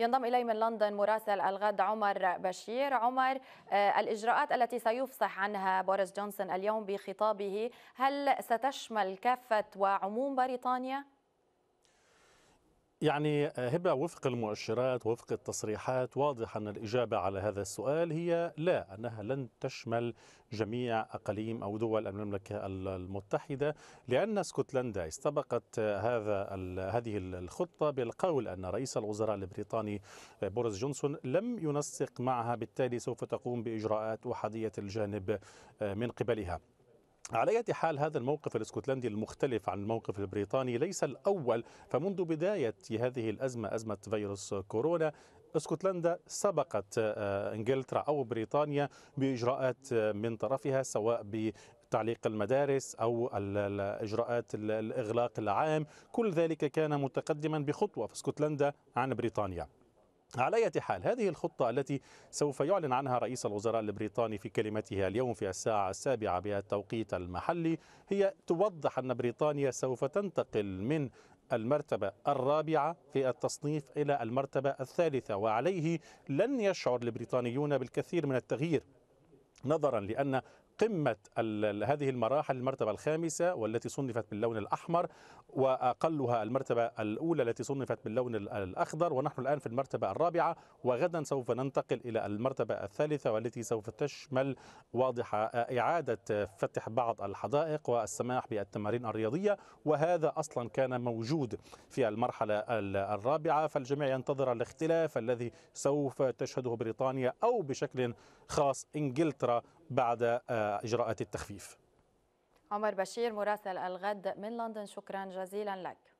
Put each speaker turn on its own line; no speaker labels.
ينضم إلي من لندن مراسل الغد عمر بشير عمر آه، الإجراءات التي سيفصح عنها بوريس جونسون اليوم بخطابه هل ستشمل كافة وعموم بريطانيا؟
يعني آه، هبة وفق المؤشرات وفق التصريحات واضح أن الإجابة على هذا السؤال هي لا أنها لن تشمل جميع أقاليم أو دول المملكة المتحدة لأن اسكتلندا استبقت آه، هذا هذه الخطة بالقول أن رئيس الوزراء البريطاني آه، بوريس جونسون لم ينسق معها بالتالي سوف تقوم بإجراءات أحادية الجانب من قبلها على اية حال هذا الموقف الاسكتلندي المختلف عن الموقف البريطاني ليس الأول فمنذ بداية هذه الأزمة أزمة فيروس كورونا اسكتلندا سبقت آه، انجلترا او بريطانيا باجراءات آه، من طرفها سواء ب تعليق المدارس او الاجراءات الاغلاق العام كل ذلك كان متقدما بخطوه في اسكتلندا عن بريطانيا على أي حال هذه الخطة التي سوف يعلن عنها رئيس الوزراء البريطاني في كلمته اليوم في الساعة السابعة بالتوقيت المحلي هي توضح أن بريطانيا سوف تنتقل من المرتبة الرابعة في التصنيف إلى المرتبة الثالثة وعليه لن يشعر البريطانيون بالكثير من التغيير نظرا لأن قمة هذه المراحل المرتبة الخامسة والتي صنفت باللون الأحمر وأقلها المرتبة الأولى التي صنفت باللون الأخضر ونحن الآن في المرتبة الرابعة وغدا سوف ننتقل إلى المرتبة الثالثة والتي سوف تشمل واضحة إعادة فتح بعض الحدائق والسماح بالتمارين الرياضية وهذا أصلا كان موجود في المرحلة الرابعة فالجميع ينتظر الاختلاف الذي سوف تشهده بريطانيا أو بشكل خاص إنجلترا بعد آه، إجراءات التخفيف
عمر بشير مراسل الغد من لندن شكرا جزيلا لك